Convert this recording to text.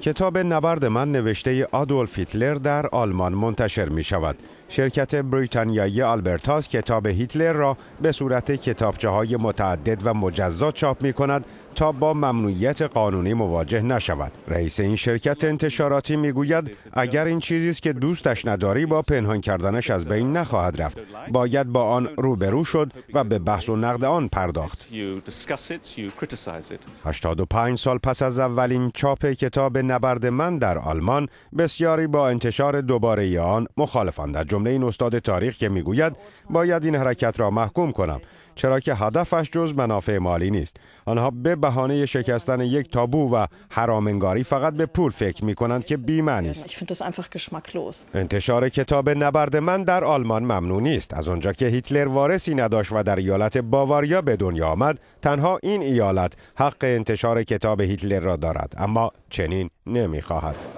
کتاب نبرد من نوشته آدولف هیتلر در آلمان منتشر می شود شرکت بریتانیایی آلبرتاس کتاب هیتلر را به صورت کتابچه های متعدد و مجزا چاپ می کند تا با ممنوعیت قانونی مواجه نشود. رئیس این شرکت انتشاراتی می گوید اگر این چیزی است که دوستش نداری با پنهان کردنش از بین نخواهد رفت. باید با آن روبرو شد و به بحث و نقد آن پرداخت. 85 سال پس از اولین چاپ کتاب نبرد من در آلمان بسیاری با انتشار دوباره آن مخالفند. جمله این استاد تاریخ که میگوید باید این حرکت را محکوم کنم چرا که هدفش جز منافع مالی نیست آنها به بهانه شکستن یک تابو و حرامنگاری فقط به پول فکر می کنند که بی‌معنی است انتشار کتاب نبرد من در آلمان ممنوع نیست از آنجا که هیتلر وارثی نداشت و در ایالت باواریا به دنیا آمد تنها این ایالت حق انتشار کتاب هیتلر را دارد اما چنین نمیخواهد